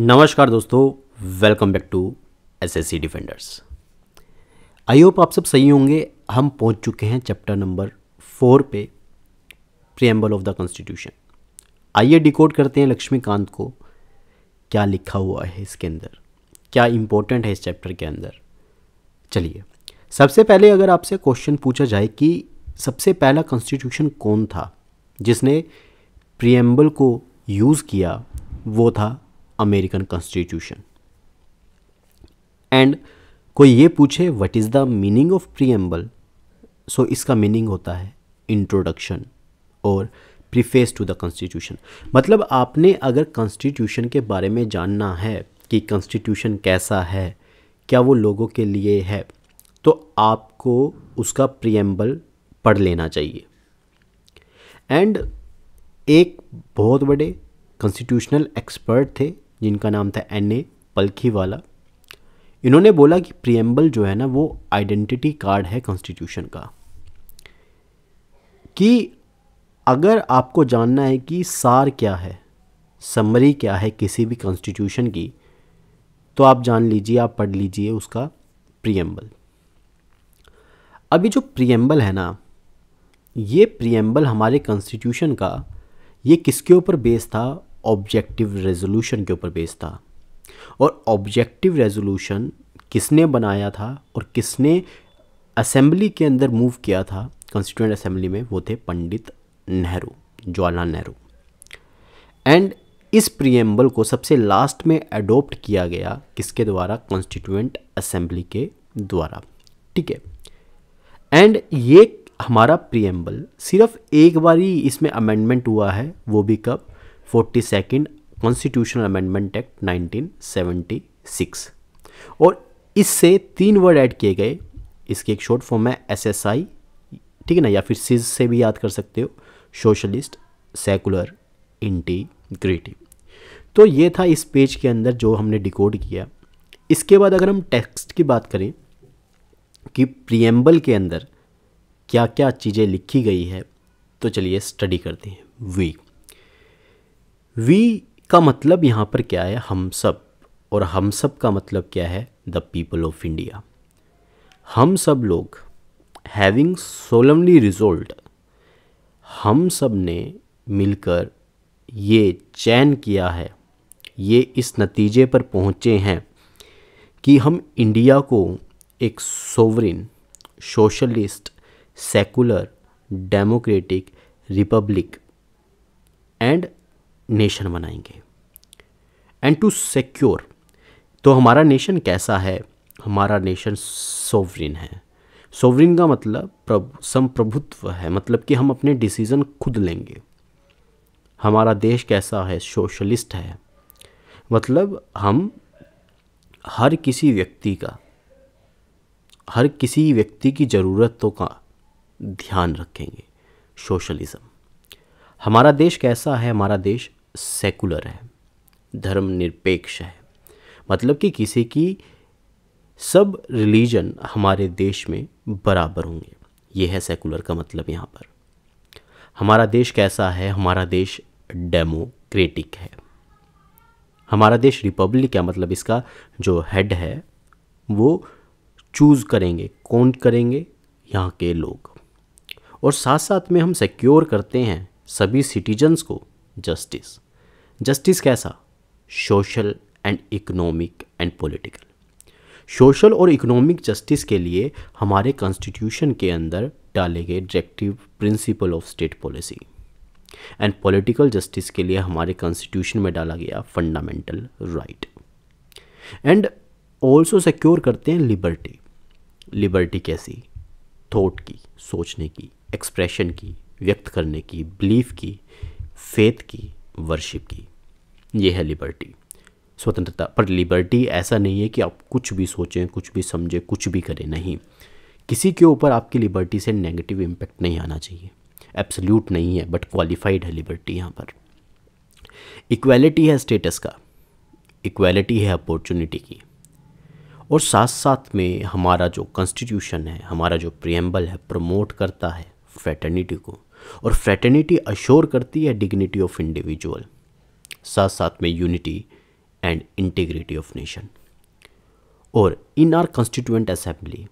नमस्कार दोस्तों welcome back to SSC defenders I hope आप सब सही होंगे हम पहुंच चुके हैं चैप्टर नंबर फोर पे प्रियम्बल ऑफ द कॉन्स्टिट्यूशन आइए डिकोड करते हैं लक्ष्मीकांत को क्या लिखा हुआ है इसके अंदर क्या इंपॉर्टेंट है इस चैप्टर के अंदर चलिए सबसे पहले अगर आपसे क्वेश्चन पूछा जाए कि सबसे पहला कॉन्स्टिट्यूशन कौन था जिसने प्रियम्बल को यूज़ किया वो था अमेरिकन कॉन्स्टिट्यूशन एंड कोई ये पूछे what is the meaning of preamble so इसका मीनिंग होता है इंट्रोडक्शन और प्रीफेस टू द कॉन्स्टिट्यूशन मतलब आपने अगर कॉन्स्टिट्यूशन के बारे में जानना है कि कॉन्स्टिट्यूशन कैसा है क्या वो लोगों के लिए है तो आपको उसका प्रियम्बल पढ़ लेना चाहिए एंड एक बहुत बड़े कॉन्स्टिट्यूशनल एक्सपर्ट थे जिनका नाम था एन ए पलखी वाला इन्होंने बोला कि प्रियम्बल जो है ना वो आइडेंटिटी कार्ड है कॉन्स्टिट्यूशन का कि अगर आपको जानना है कि सार क्या है समरी क्या है किसी भी कॉन्स्टिट्यूशन की तो आप जान लीजिए आप पढ़ लीजिए उसका प्रियम्बल अभी जो प्रियम्बल है ना ये प्रियम्बल हमारे कॉन्स्टिट्यूशन का ये किसके ऊपर बेस था ऑब्जेक्टिव रेजोल्यूशन के ऊपर बेस था और ऑब्जेक्टिव रेजोल्यूशन किसने बनाया था और किसने असेंबली के अंदर मूव किया था कॉन्स्टिट्यूंट असेंबली में वो थे पंडित नेहरू जवाहरलाल नेहरू एंड इस प्रियम्बल को सबसे लास्ट में अडोप्ट किया गया किसके द्वारा कॉन्स्टिट्यूंट असेंबली के द्वारा ठीक है एंड ये हमारा प्रियम्बल सिर्फ एक बार ही इसमें अमेंडमेंट हुआ है वो भी कब forty second constitutional amendment act 1976 और इससे तीन वर्ड ऐड किए गए इसके एक शॉर्ट फॉर्म है एसएसआई ठीक है ना या फिर सिज से भी याद कर सकते हो सोशलिस्ट सेकुलर इंटीग्रिटी तो ये था इस पेज के अंदर जो हमने डिकोड किया इसके बाद अगर हम टेक्स्ट की बात करें कि प्रियम्बल के अंदर क्या क्या चीज़ें लिखी गई है तो चलिए स्टडी करते हैं वीक वी का मतलब यहाँ पर क्या है हम सब और हम सब का मतलब क्या है द पीपल ऑफ इंडिया हम सब लोग हैविंग सोलमली रिजोल्ट हम सब ने मिलकर ये चैन किया है ये इस नतीजे पर पहुँचे हैं कि हम इंडिया को एक sovereign socialist secular democratic republic and nation बनाएंगे एंड टू सिक्योर तो हमारा नेशन कैसा है हमारा नेशन सोवरिन है सोवरिन का मतलब प्रभु संप्रभुत्व है मतलब कि हम अपने डिसीज़न खुद लेंगे हमारा देश कैसा है सोशलिस्ट है मतलब हम हर किसी व्यक्ति का हर किसी व्यक्ति की ज़रूरतों का ध्यान रखेंगे सोशलिज़म हमारा देश कैसा है हमारा देश सेकुलर है धर्मनिरपेक्ष है मतलब कि किसी की सब रिलीजन हमारे देश में बराबर होंगे ये है सेकुलर का मतलब यहाँ पर हमारा देश कैसा है हमारा देश डेमोक्रेटिक है हमारा देश रिपब्लिक है मतलब इसका जो हेड है वो चूज़ करेंगे कौन करेंगे यहाँ के लोग और साथ साथ में हम सिक्योर करते हैं सभी सिटीजन्स को जस्टिस जस्टिस कैसा social and economic and political social और इकोनॉमिक जस्टिस के लिए हमारे कॉन्स्टिट्यूशन के अंदर डाले गए directive principle of state policy and political justice के लिए हमारे कॉन्स्टिट्यूशन में डाला गया fundamental right and also secure करते हैं लिबर्टी लिबर्टी कैसी थॉट की सोचने की एक्सप्रेशन की व्यक्त करने की बिलीफ की फेथ की वर्शिप की ये है लिबर्टी स्वतंत्रता पर लिबर्टी ऐसा नहीं है कि आप कुछ भी सोचें कुछ भी समझें कुछ भी करें नहीं किसी के ऊपर आपकी लिबर्टी से नेगेटिव इम्पैक्ट नहीं आना चाहिए एब्सोल्यूट नहीं है बट क्वालिफाइड है लिबर्टी यहाँ पर इक्वालिटी है स्टेटस का इक्वालिटी है अपॉर्चुनिटी की और साथ साथ में हमारा जो कॉन्स्टिट्यूशन है हमारा जो प्रियम्बल है प्रमोट करता है फ्रेटर्निटी को और फ्रेटर्निटी अश्योर करती है डिग्निटी ऑफ इंडिविजुअल साथ साथ में unity and integrity of nation और in our constituent assembly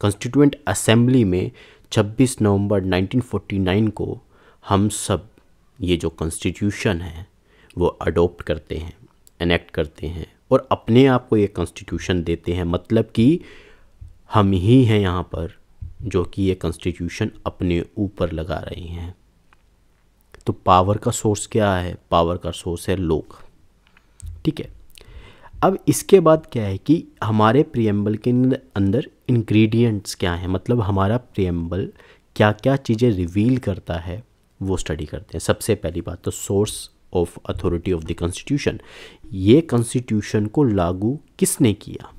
constituent assembly में 26 नवंबर 1949 को हम सब ये जो कॉन्स्टिट्यूशन है वो अडोप्ट करते हैं एनेक्ट करते हैं और अपने आप को ये कॉन्स्टिट्यूशन देते हैं मतलब कि हम ही हैं यहाँ पर जो कि ये कॉन्स्टिट्यूशन अपने ऊपर लगा रही हैं तो पावर का सोर्स क्या है पावर का सोर्स है लोग ठीक है अब इसके बाद क्या है कि हमारे प्रियम्बल के अंदर इंग्रेडिएंट्स क्या हैं मतलब हमारा प्रियम्बल क्या क्या चीज़ें रिवील करता है वो स्टडी करते हैं सबसे पहली बात तो source of authority of the constitution ये कॉन्स्टिट्यूशन को लागू किसने किया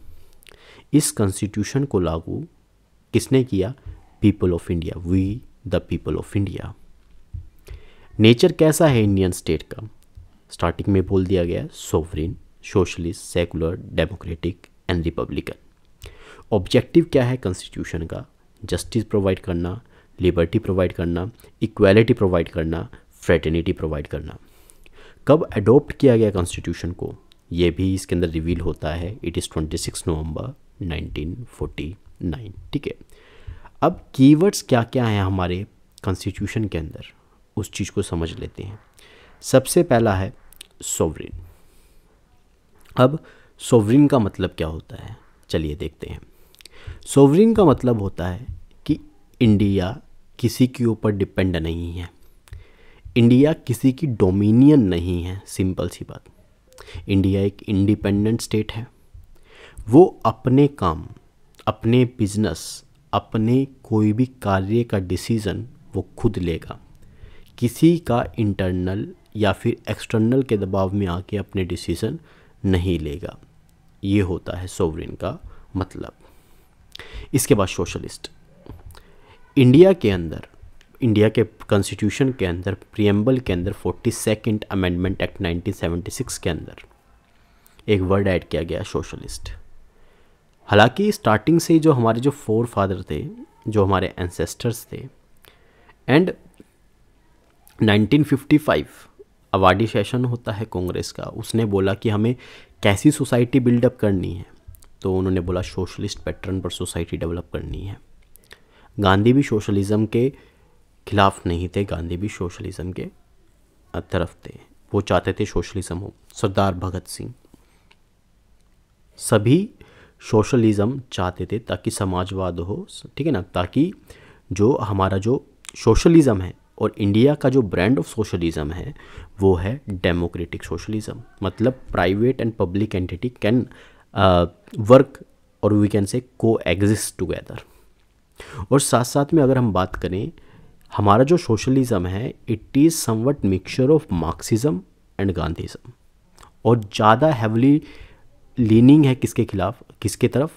इस कॉन्स्टिट्यूशन को लागू किसने किया people of India we the people of India nature कैसा है इंडियन स्टेट का स्टार्टिंग में बोल दिया गया sovereign socialist secular democratic and republican objective क्या है कॉन्स्टिट्यूशन का जस्टिस प्रोवाइड करना लिबर्टी प्रोवाइड करना इक्वालिटी प्रोवाइड करना फ्रेटर्निटी प्रोवाइड करना कब एडोप्ट किया गया कॉन्स्टिट्यूशन को यह भी इसके अंदर रिवील होता है it is twenty November November forty nine ठीक है अब कीवर्ड्स क्या क्या हैं हमारे कॉन्स्टिट्यूशन के अंदर उस चीज़ को समझ लेते हैं सबसे पहला है सोवरिन अब सोवरिन का मतलब क्या होता है चलिए देखते हैं सोवरिन का मतलब होता है कि इंडिया किसी के ऊपर डिपेंड नहीं है इंडिया किसी की डोमिनियन नहीं है सिंपल सी बात इंडिया एक इंडिपेंडेंट स्टेट है वो अपने काम अपने बिजनेस अपने कोई भी कार्य का डिसीज़न वो खुद लेगा किसी का इंटरनल या फिर एक्सटर्नल के दबाव में आके अपने डिसीज़न नहीं लेगा ये होता है सोवरिन का मतलब इसके बाद सोशलिस्ट इंडिया के अंदर इंडिया के कॉन्स्टिट्यूशन के अंदर प्रियम्बल के अंदर फोर्टी सेकेंड अमेंडमेंट एक्ट 1976 के अंदर एक वर्ड ऐड किया गया सोशलिस्ट हालांकि स्टार्टिंग से जो हमारे जो फोर फादर थे जो हमारे एंसेस्टर्स थे एंड 1955 अवार्डी सेशन होता है कांग्रेस का उसने बोला कि हमें कैसी सोसाइटी बिल्डअप करनी है तो उन्होंने बोला सोशलिस्ट पैटर्न पर सोसाइटी डेवलप करनी है गांधी भी सोशलिज़म के खिलाफ नहीं थे गांधी भी सोशलिज़म के तरफ थे वो चाहते थे सोशलिज़म हो सरदार भगत सिंह सभी सोशलिज़म चाहते थे ताकि समाजवाद हो ठीक है ना ताकि जो हमारा जो सोशलिज़म है और इंडिया का जो ब्रांड ऑफ सोशलिज़म है वो है डेमोक्रेटिक सोशलिज़म मतलब private and public entity can work और वी कैन से को एग्जिस्ट टुगेदर और साथ साथ में अगर हम बात करें हमारा जो सोशलिज़म है it is somewhat mixture of Marxism and Gandhism और ज़्यादा हैवली लीनिंग है किसके खिलाफ किसके तरफ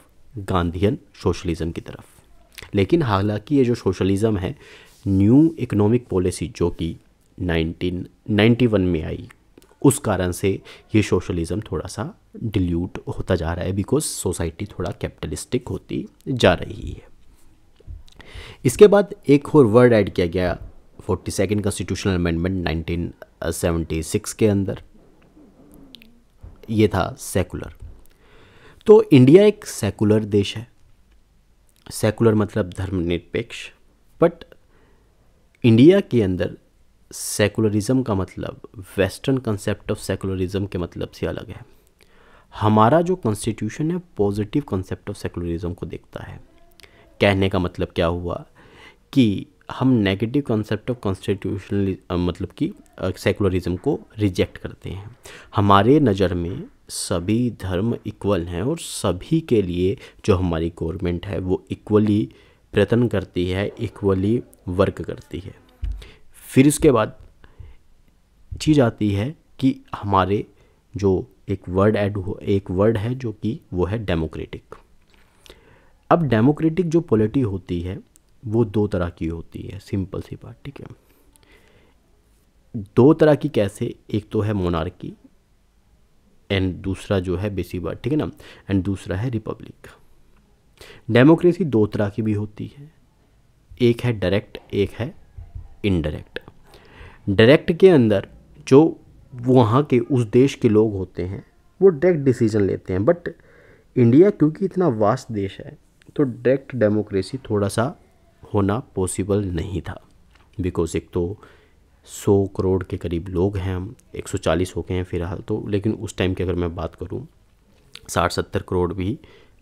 गांधीयन सोशलिज्म की तरफ लेकिन हालांकि ये जो सोशलिज़म है न्यू इकोनॉमिक पॉलिसी जो कि 1991 में आई उस कारण से ये सोशलिज़म थोड़ा सा डिल्यूट होता जा रहा है बिकॉज सोसाइटी थोड़ा कैपिटलिस्टिक होती जा रही है इसके बाद एक और वर्ड ऐड किया गया forty second constitutional amendment nineteen seventy six के अंदर ये था सेकुलर तो इंडिया एक सेकुलर देश है सेकुलर मतलब धर्मनिरपेक्ष बट इंडिया के अंदर सेकुलरिज्म का मतलब वेस्टर्न कंसेप्ट ऑफ सेकुलरिज्म के मतलब से अलग है हमारा जो कॉन्स्टिट्यूशन है पॉजिटिव कॉन्सेप्ट ऑफ सेकुलरिज्म को देखता है कहने का मतलब क्या हुआ कि हम नेगेटिव कॉन्सेप्ट ऑफ कॉन्स्टिट्यूशनल मतलब कि सेकुलरिज्म को रिजेक्ट करते हैं हमारे नज़र में सभी धर्म इक्वल हैं और सभी के लिए जो हमारी गवर्नमेंट है वो इक्वली प्रयत्न करती है इक्वली वर्क करती है फिर इसके बाद चीज़ आती है कि हमारे जो एक वर्ड ऐड हो एक वर्ड है जो कि वो है डेमोक्रेटिक अब डेमोक्रेटिक जो पॉलिटी होती है वो दो तरह की होती है सिंपल सी बात ठीक है दो तरह की कैसे एक तो है मोनार्की एंड दूसरा जो है बेसी वर्ड ठीक है ना एंड दूसरा है रिपब्लिक डेमोक्रेसी दो तरह की भी होती है एक है डायरेक्ट एक है इनडायरेक्ट डायरेक्ट के अंदर जो वहाँ के उस देश के लोग होते हैं वो डायरेक्ट डिसीजन लेते हैं बट इंडिया क्योंकि इतना वास्ट देश है तो डायरेक्ट डेमोक्रेसी थोड़ा सा होना पॉसिबल नहीं था बिकॉज एक तो सौ करोड़ के करीब लोग हैं हम चालीस हो गए हैं फिलहाल तो लेकिन उस टाइम की अगर मैं बात करूँ साठ सत्तर करोड़ भी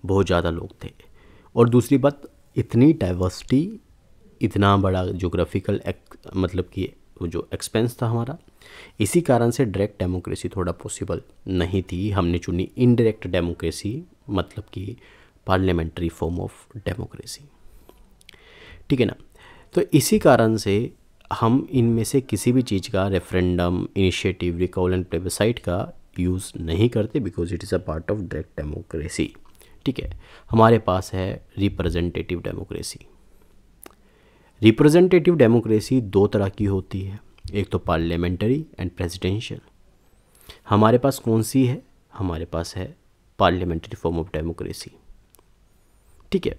बहुत ज़्यादा लोग थे और दूसरी बात इतनी डाइवर्सिटी इतना बड़ा जोग्राफिकल मतलब कि जो एक्सपेंस था हमारा इसी कारण से डायरेक्ट डेमोक्रेसी थोड़ा पॉसिबल नहीं थी हमने चुनी इनडायरेक्ट डेमोक्रेसी मतलब कि पार्लियामेंट्री फॉर्म ऑफ डेमोक्रेसी ठीक है ना तो इसी कारण से हम इनमें से किसी भी चीज़ का referendum initiative recall and plebiscite का यूज़ नहीं करते because it is a part of direct democracy ठीक है हमारे पास है रिप्रेजेंटेटिव डेमोक्रेसी रिप्रेजेंटेटिव डेमोक्रेसी दो तरह की होती है एक तो पार्लियामेंट्री एंड प्रेसिडेंशियल हमारे पास कौन सी है हमारे पास है पार्लियामेंट्री फॉर्म ऑफ डेमोक्रेसी ठीक है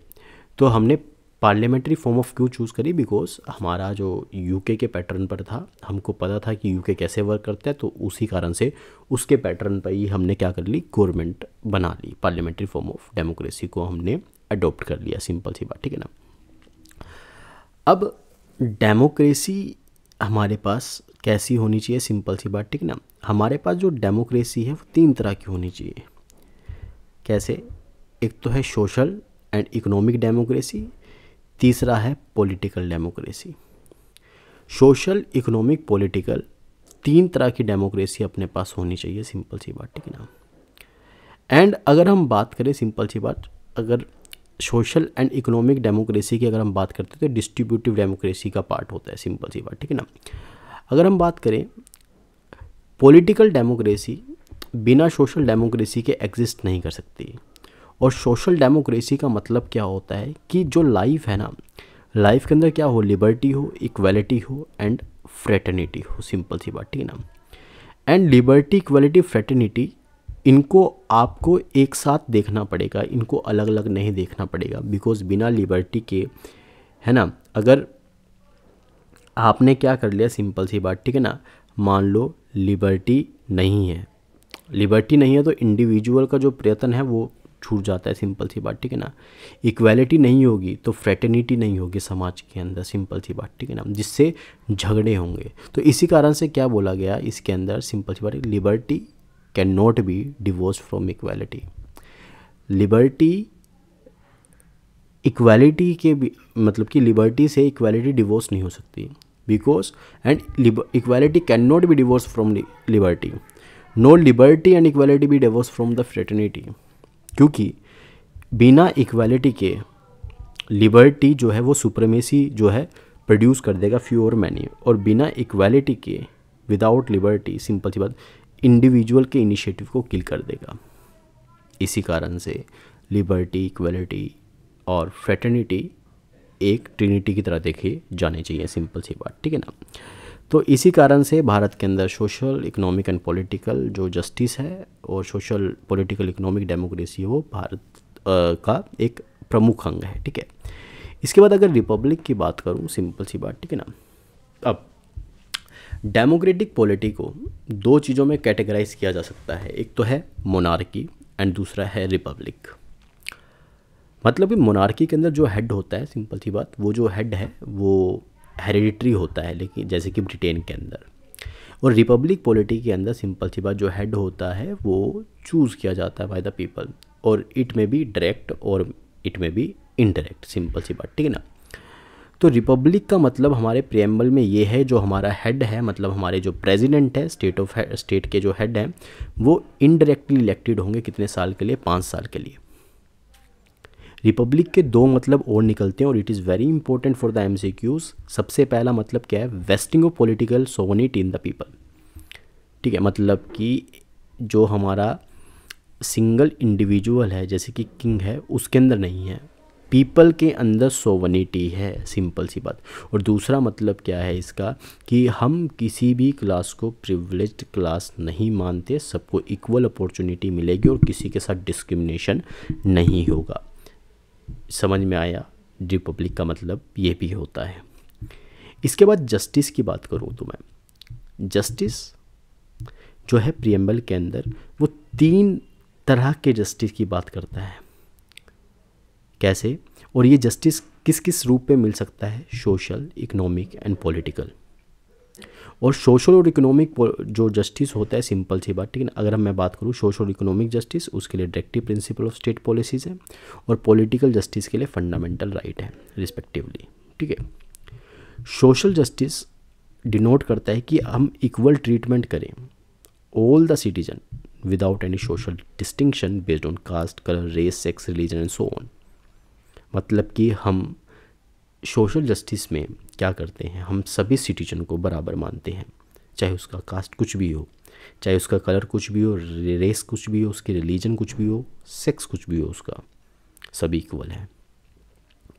तो हमने पार्लियामेंट्री फॉर्म ऑफ क्यू चूज़ करी बिकॉज हमारा जो यूके के पैटर्न पर था हमको पता था कि यूके कैसे वर्क करता है तो उसी कारण से उसके पैटर्न पर ही हमने क्या कर ली गवर्नमेंट बना ली पार्लियामेंट्री फॉर्म ऑफ डेमोक्रेसी को हमने अडोप्ट कर लिया सिंपल सी बात ठीक है ना अब डेमोक्रेसी हमारे पास कैसी होनी चाहिए सिंपल सी बात ठीक है ना हमारे पास जो डेमोक्रेसी है वो तीन तरह की होनी चाहिए कैसे एक तो है सोशल एंड इकोनॉमिक डेमोक्रेसी तीसरा है political democracy social economic political तीन तरह की डेमोक्रेसी अपने पास होनी चाहिए सिंपल सी बात ठीक है ना एंड अगर हम बात करें सिंपल सी बात अगर सोशल एंड इकोनॉमिक डेमोक्रेसी की अगर हम बात करते हैं तो डिस्ट्रीब्यूटिव डेमोक्रेसी का पार्ट होता है सिंपल सी बात ठीक है ना अगर हम बात करें पॉलिटिकल डेमोक्रेसी बिना सोशल डेमोक्रेसी के एग्जिस्ट नहीं कर सकती और सोशल डेमोक्रेसी का मतलब क्या होता है कि जो लाइफ है ना लाइफ के अंदर क्या हो लिबर्टी हो इक्वलिटी हो एंड फ्रेटर्निटी हो सिंपल सी बात ठीक है ना एंड लिबर्टी इक्वलिटी फ्रेटर्निटी इनको आपको एक साथ देखना पड़ेगा इनको अलग अलग नहीं देखना पड़ेगा बिकॉज बिना लिबर्टी के है ना अगर आपने क्या कर लिया सिंपल सी बात ठीक है ना मान लो लिबर्टी नहीं है लिबर्टी नहीं है तो इंडिविजुअल का जो प्रयत्न है वो छूट जाता है सिंपल सी बात ठीक है ना इक्वालिटी नहीं होगी तो फ्रेटर्निटी नहीं होगी समाज के अंदर सिंपल सी बात ठीक है ना जिससे झगड़े होंगे तो इसी कारण से क्या बोला गया इसके अंदर सिंपल सी बात liberty can not be divorce from equality liberty equality के मतलब कि लिबर्टी से इक्वालिटी डिवोर्स नहीं हो सकती because and equality can not be divorce from liberty no liberty and equality be divorce from the fraternity क्योंकि बिना इक्वालिटी के लिबर्टी जो है वो सुप्रेमेसी जो है प्रोड्यूस कर देगा फ्यू और मैनी और बिना इक्वालिटी के विदाउट लिबर्टी सिंपल सी बात इंडिविजुअल के इनिशिएटिव को किल कर देगा इसी कारण से लिबर्टी इक्वलिटी और फ्रेटर्निटी एक ट्रिनिटी की तरह देखे जाने चाहिए सिंपल सी बात ठीक है ना तो इसी कारण से भारत के अंदर सोशल इकोनॉमिक एंड पॉलिटिकल जो जस्टिस है और सोशल पॉलिटिकल इकोनॉमिक डेमोक्रेसी वो भारत आ, का एक प्रमुख अंग है ठीक है इसके बाद अगर रिपब्लिक की बात करूँ सिंपल सी बात ठीक है ना अब डेमोक्रेटिक पॉलिटी को दो चीज़ों में कैटेगराइज किया जा सकता है एक तो है मोनार्की एंड दूसरा है रिपब्लिक मतलब कि मोनार्की के अंदर जो हेड होता है सिंपल सी बात वो जो हेड है वो हेरिडिटरी होता है लेकिन जैसे कि ब्रिटेन के अंदर और रिपब्लिक पॉलिटी के अंदर सिंपल सी बात जो हेड होता है वो चूज़ किया जाता है बाय द पीपल और इट में भी डायरेक्ट और इट में भी इनडायरेक्ट सिंपल सी बात ठीक है ना तो रिपब्लिक का मतलब हमारे प्रियम्बल में ये है जो हमारा हेड है मतलब हमारे जो प्रेसिडेंट है स्टेट ऑफ स्टेट के जो हेड हैं वो इनडायरेक्टली इलेक्टेड होंगे कितने साल के लिए पाँच साल के लिए रिपब्लिक के दो मतलब और निकलते हैं और it is very important for the um सबसे पहला मतलब क्या है vesting of political sovereignty in the people ठीक है मतलब कि जो हमारा सिंगल इंडिविजुअल है जैसे कि किंग है उसके अंदर नहीं है पीपल के अंदर सोवनिटी है सिंपल सी बात और दूसरा मतलब क्या है इसका कि हम किसी भी क्लास को प्रिवलेज क्लास नहीं मानते सबको इक्वल अपॉर्चुनिटी मिलेगी और किसी के साथ डिस्क्रिमिनेशन नहीं होगा समझ में आया रिपब्लिक का मतलब ये भी होता है इसके बाद जस्टिस की बात करूँ तो मैं जस्टिस जो है प्रियम्बल के अंदर वो तीन तरह के जस्टिस की बात करता है कैसे और ये जस्टिस किस किस रूप में मिल सकता है सोशल इकोनॉमिक एंड पॉलिटिकल और सोशल और इकोनॉमिक जो जस्टिस होता है सिंपल सी बात ठीक है ना अगर हम मैं बात करूँ सोशल और इकोनॉमिक जस्टिस उसके लिए directive principle of state policies है और पॉलिटिकल जस्टिस के लिए फंडामेंटल राइट है रिस्पेक्टिवली ठीक है सोशल जस्टिस डिनोट करता है कि हम इक्वल ट्रीटमेंट करें all the citizen without any social distinction based on caste colour race sex religion and so on मतलब कि हम सोशल जस्टिस में क्या करते हैं हम सभी सिटीजन को बराबर मानते हैं चाहे उसका कास्ट कुछ भी हो चाहे उसका कलर कुछ भी हो रेस कुछ भी हो उसकी रिलीजन कुछ भी हो सेक्स कुछ भी हो उसका सभी इक्वल है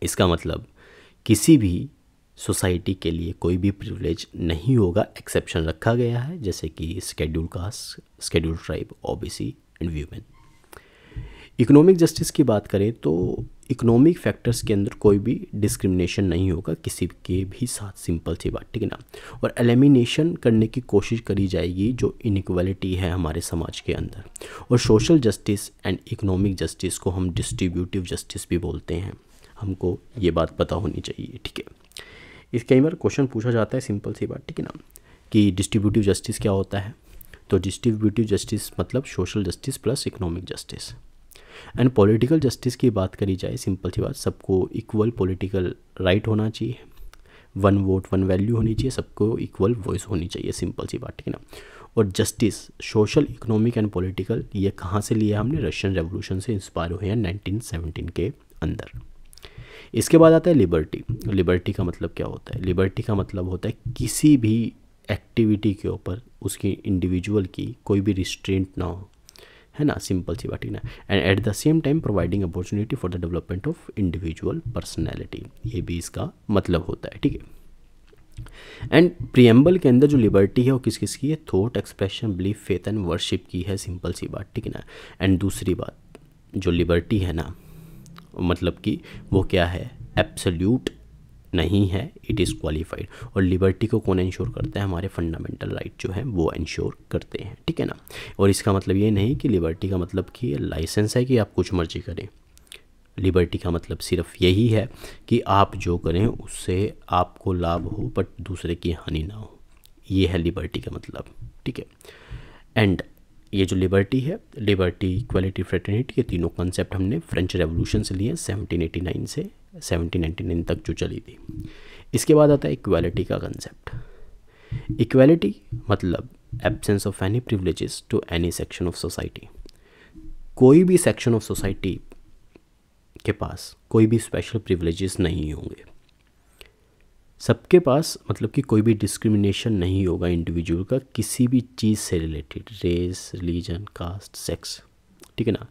इसका मतलब किसी भी सोसाइटी के लिए कोई भी प्रिविलेज नहीं होगा एक्सेप्शन रखा गया है जैसे कि schedule caste schedule tribe OBC and women economic justice की बात करें तो इकोनॉमिक फैक्टर्स के अंदर कोई भी डिस्क्रिमिनेशन नहीं होगा किसी के भी साथ सिंपल सी बात ठीक है ना और एलिमिनेशन करने की कोशिश करी जाएगी जो इनक्वालिटी है हमारे समाज के अंदर और social justice and economic justice को हम डिस्ट्रीब्यूटिव जस्टिस भी बोलते हैं हमको ये बात पता होनी चाहिए ठीक है इस कई बार क्वेश्चन पूछा जाता है सिंपल सी बात ठीक है ना कि डिस्ट्रीब्यूटिव जस्टिस क्या होता है तो डिस्ट्रीब्यूटिव जस्टिस मतलब social justice plus economic justice and political justice की बात करी जाए सिंपल सी बात सबको इक्वल पॉलिटिकल राइट होना चाहिए वन वोट वन वैल्यू होनी चाहिए सबको इक्वल वॉइस होनी चाहिए सिंपल सी बात ठीक है ना और justice social economic and political ये कहाँ से लिया हमने रशियन रेवोल्यूशन से इंस्पायर हुए हैं नाइनटीन के अंदर इसके बाद आता है लिबर्टी लिबर्टी का मतलब क्या होता है लिबर्टी का मतलब होता है किसी भी एक्टिविटी के ऊपर उसकी इंडिविजुअल की कोई भी रिस्ट्रेंट ना हो है ना सिंपल सी बात ठीक ना and at the same time providing opportunity for the development of individual personality ये भी इसका मतलब होता है ठीक है एंड प्रियम्बल के अंदर जो लिबर्टी है वो किस किस की है thought expression belief faith and worship की है सिंपल सी बात ठीक है ना एंड दूसरी बात जो लिबर्टी है ना मतलब कि वो क्या है एब्सोल्यूट नहीं है इट इज़ क्वालिफाइड और लिबर्टी को कौन इंश्योर करता है हमारे फंडामेंटल राइट जो है वो इंश्योर करते हैं ठीक है ना और इसका मतलब ये नहीं कि लिबर्टी का मतलब कि लाइसेंस है कि आप कुछ मर्जी करें लिबर्टी का मतलब सिर्फ यही है कि आप जो करें उससे आपको लाभ हो बट दूसरे की हानि ना हो ये है लिबर्टी का मतलब ठीक है एंड ये जो लिबर्टी है लिबर्टी इक्वलिटी फ्रेटर्निटी ये तीनों कॉन्सेप्ट हमने फ्रेंच रेवोल्यूशन से लिए सेवनटीन एटी नाइन से सेवनटीन नाइनटी नाइन तक जो चली थी इसके बाद आता है इक्वालिटी का कंसेप्ट इक्वालिटी मतलब absence of any privileges to any section of society कोई भी सेक्शन ऑफ सोसाइटी के पास कोई भी स्पेशल प्रिवलेजेस नहीं होंगे सबके पास मतलब कि कोई भी डिस्क्रिमिनेशन नहीं होगा इंडिविजुअल का किसी भी चीज़ से related race religion caste sex ठीक है ना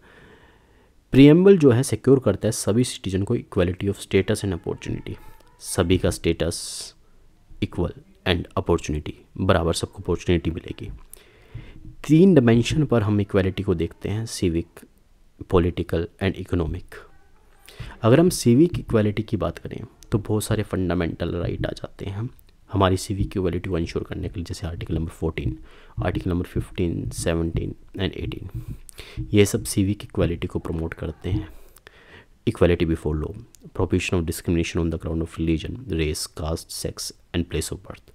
प्रियम्बल जो है सिक्योर करता है सभी सिटीजन को equality of status and opportunity सभी का स्टेटस इक्वल एंड अपॉर्चुनिटी बराबर सबको अपॉर्चुनिटी मिलेगी तीन डायमेंशन पर हम इक्वलिटी को देखते हैं सिविक पॉलिटिकल एंड इकोनॉमिक अगर हम सिविक इक्वलिटी की बात करें तो बहुत सारे फंडामेंटल राइट आ जाते हैं हमारी सी की वैलिडिटी को इंश्योर करने के लिए जैसे article number fourteen article number fifteen seventeen and eighteen ये सब सी की क्वालिटी को प्रमोट करते हैं equality before law prohibition of discrimination on the ground of religion race caste sex and place of birth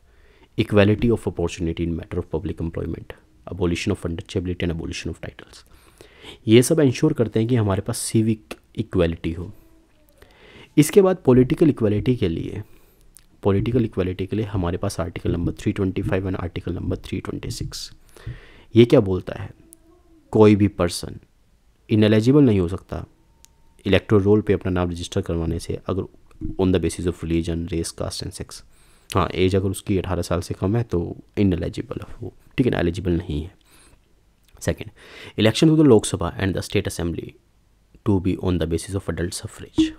equality of opportunity in matter of public employment abolition of untouchability and abolition of titles ये सब ensure करते हैं कि हमारे पास civic equality हो इसके बाद political equality के लिए पॉलिटिकल इक्वलिटी के लिए हमारे पास article number 325 and article number 326 ये क्या बोलता है कोई भी पर्सन इनएलिजिबल नहीं हो सकता इलेक्ट्रोल रोल पे अपना नाम रजिस्टर करवाने से अगर on the basis of religion race caste and sex हाँ एज अगर उसकी अठारह साल से कम है तो इन एलिजिबल वो ठीक है ना एलिजिबल नहीं है second election to the Lok Sabha and the state assembly to be on the basis of adult suffrage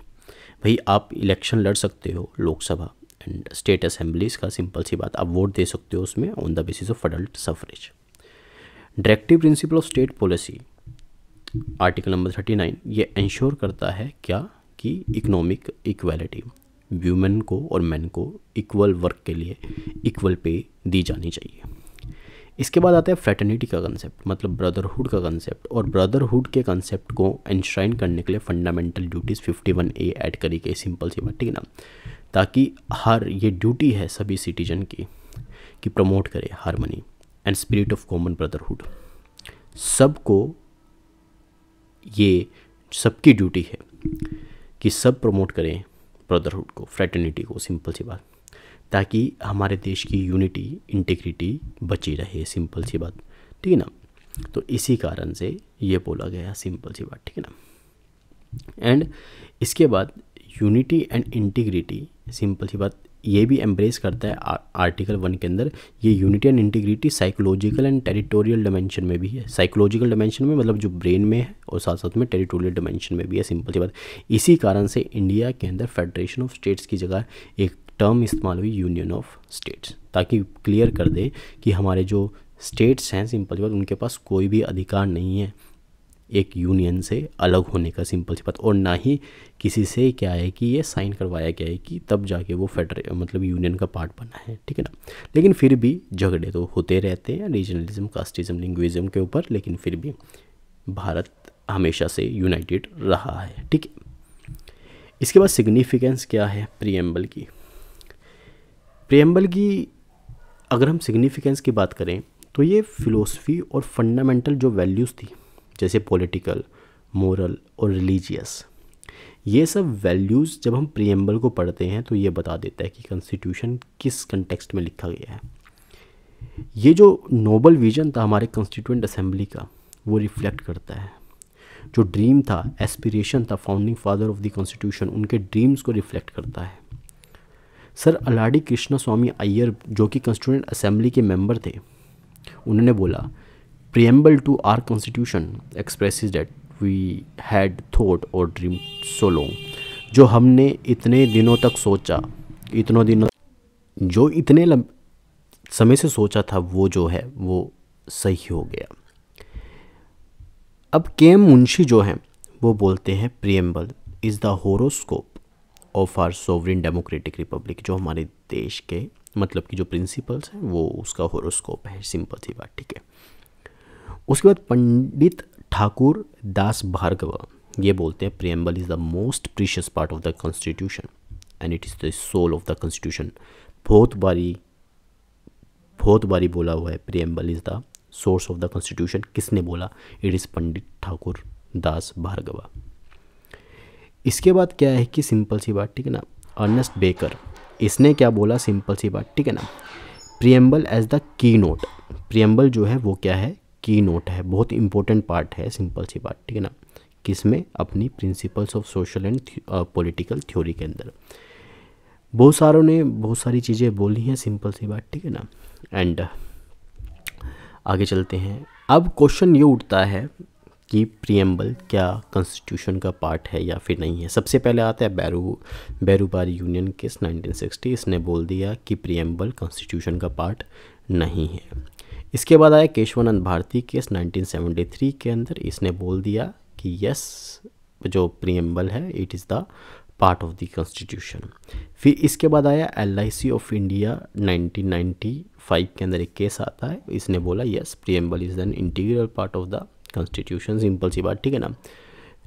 भाई आप इलेक्शन लड़ सकते हो लोकसभा एंड स्टेट असेंबलीज का सिंपल सी बात आप वोट दे सकते हो उसमें on the basis of adult suffrage directive principle of state policy article number thirty nine ये इंश्योर करता है क्या कि इकोनॉमिक इक्वालिटी व्यूमेन को और मैन को इक्वल वर्क के लिए इक्वल पे दी जानी चाहिए इसके बाद आता है फ्रेटर्निटी का कंसेप्ट मतलब ब्रदरहुड का कंसेप्ट और ब्रदरहुड के कंसेप्ट को इंश्राइन करने के लिए फंडामेंटल ड्यूटीज़ 51 ए ऐड करी गई सिंपल सी बात ठीक है ना ताकि हर ये ड्यूटी है सभी सिटीजन की कि प्रमोट करे harmony and spirit of common brotherhood सबको ये सबकी ड्यूटी है कि सब प्रमोट करें ब्रदरहुड को फ्रेटर्निटी को सिंपल सी बात ताकि हमारे देश की यूनिटी इंटीग्रिटी बची रहे सिंपल सी बात ठीक है ना तो इसी कारण से ये बोला गया सिंपल सी बात ठीक है ना एंड इसके बाद यूनिटी एंड इंटीग्रिटी सिंपल सी बात ये भी एम्ब्रेस करता है आ, आर्टिकल वन के अंदर ये unity and integrity psychological and territorial dimension में भी है साइकोलॉजिकल डायमेंशन में मतलब जो ब्रेन में है और साथ साथ में टेरिटोरियल डायमेंशन में भी है सिंपल सी बात इसी कारण से इंडिया के अंदर फेडरेशन ऑफ स्टेट्स की जगह एक टर्म इस्तेमाल हुई यूनियन ऑफ स्टेट्स ताकि क्लियर कर दे कि हमारे जो स्टेट्स हैं सिंपल सी बात उनके पास कोई भी अधिकार नहीं है एक यूनियन से अलग होने का सिंपल सी बात और ना ही किसी से क्या है कि ये साइन करवाया गया है कि तब जाके वो फेडर मतलब यूनियन का पार्ट बना है ठीक है ना लेकिन फिर भी झगड़े तो होते रहते हैं रीजनलिज्म कास्टिज्म लिंग्विज्म के ऊपर लेकिन फिर भी भारत हमेशा से यूनाइटेड रहा है ठीक है इसके बाद सिग्निफिकेंस क्या है प्रियम्बल की प्रियम्बल की अगर हम सिग्निफिकेंस की बात करें तो ये फ़िलोसफी और फंडामेंटल जो वैल्यूज़ थी जैसे पॉलिटिकल मोरल और रिलीजियस ये सब वैल्यूज़ जब हम प्रियम्बल को पढ़ते हैं तो ये बता देता है कि कॉन्स्टिट्यूशन किस कंटेक्सट में लिखा गया है ये जो नोबल विजन था हमारे कॉन्स्टिट्यूंट असेंबली का वो रिफ्लेक्ट करता है जो ड्रीम था एस्पिरेशन था founding father of the constitution उनके ड्रीम्स को रिफ्लेक्ट करता है सर अलाडी कृष्णा स्वामी अय्यर जो कि कॉन्स्टिट्यूंट असेंबली के मेंबर थे उन्होंने बोला preamble to our constitution expresses that we had thought or dreamed so long जो हमने इतने दिनों तक सोचा इतनों दिनों जो इतने लम, समय से सोचा था वो जो है वो सही हो गया अब के एम मुंशी जो हैं वो बोलते हैं preamble is the horoscope of our sovereign democratic republic जो हमारे देश के मतलब कि जो प्रिंसिपल्स हैं वो उसका होरोस्कोप है सिंपल सी बात ठीक है उसके बाद पंडित ठाकुर दास भार्गव ये बोलते हैं preamble is the most precious part of the constitution and it is the soul of the constitution बहुत बारी बहुत बारी बोला हुआ है preamble is the source of the constitution किसने बोला इट इज़ पंडित ठाकुर दास भार्गवा इसके बाद क्या है कि सिंपल सी बात ठीक है ना अर्नेस्ट बेकर इसने क्या बोला सिंपल सी बात ठीक है ना preamble as the keynote preamble जो है वो क्या है की नोट है बहुत इंपॉर्टेंट पार्ट है सिंपल सी बात ठीक है ना किसमें अपनी principles of social and political theory के अंदर बहुत सारों ने बहुत सारी चीज़ें बोली हैं सिंपल सी बात ठीक है ना एंड uh, आगे चलते हैं अब क्वेश्चन ये उठता है कि प्रियम्बल क्या कॉन्स्टिट्यूशन का पार्ट है या फिर नहीं है सबसे पहले आता है बैरू बैरूबार यूनियन केस 1960 इसने बोल दिया कि प्रियम्बल कॉन्स्टिट्यूशन का पार्ट नहीं है इसके बाद आया केशवानंद भारती केस 1973 के अंदर इसने बोल दिया कि यस जो प्रियम्बल है it is the part of the constitution फिर इसके बाद आया एल ऑफ इंडिया 1995 के अंदर एक केस आता है इसने बोला yes preamble is an integral part of the constitution simple सी बात ठीक है ना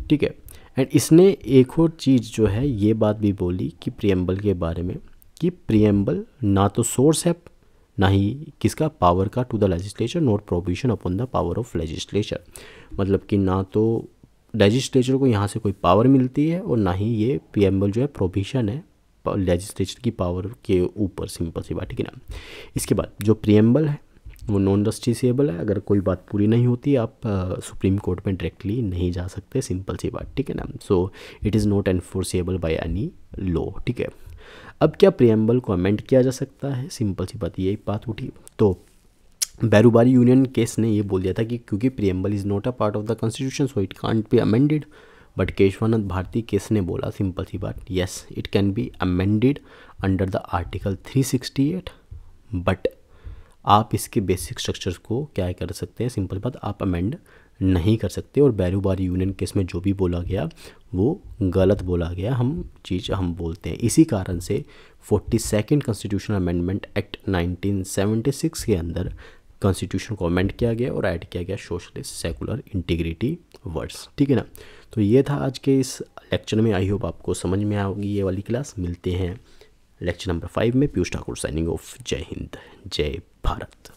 ठीक है एंड इसने एक और चीज़ जो है ये बात भी बोली कि प्रियम्बल के बारे में कि प्रियम्बल ना तो सोर्स है ना ही किसका पावर का to the legislature not provision upon the power of legislature मतलब कि ना तो लेजिस्लेचर को यहाँ से कोई पावर मिलती है और ना ही ये पीएमबल जो है प्रोविजन है लेजिस्लेचर की पावर के ऊपर सिंपल सी बात ठीक है ना इसके बाद जो प्रियम्बल है वो नॉन रस्टिसेबल है अगर कोई बात पूरी नहीं होती आप सुप्रीम कोर्ट में डायरेक्टली नहीं जा सकते सिंपल सी बात ठीक है ना so it is not enforceable by any law ठीक है अब क्या प्रियम्बल को अमेंड किया जा सकता है सिंपल सी बात यही बात उठी तो बैरूबारी यूनियन केस ने ये बोल दिया था कि क्योंकि preamble is not a part of the constitution so it can't be amended but Kesavananda Bharati case ने बोला सिंपल सी बात yes it can be amended under the article 368 but आप इसके बेसिक स्ट्रक्चर्स को क्या कर सकते हैं सिंपल बात आप अमेंड नहीं कर सकते और बैरूबारी यूनियन केस में जो भी बोला गया वो गलत बोला गया हम चीज़ हम बोलते हैं इसी कारण से forty second constitution amendment act 1976 के अंदर कॉन्स्टिट्यूशन को अमेंड किया गया और ऐड किया गया सोशलिस्ट सेकुलर इंटीग्रिटी वर्ड्स ठीक है ना तो ये था आज के इस लेक्चर में आई होप आपको समझ में आओगी ये वाली क्लास मिलते हैं लेक्चर नंबर फाइव में पीयूष ठाकुर साइनिंग ऑफ जय हिंद जय भारत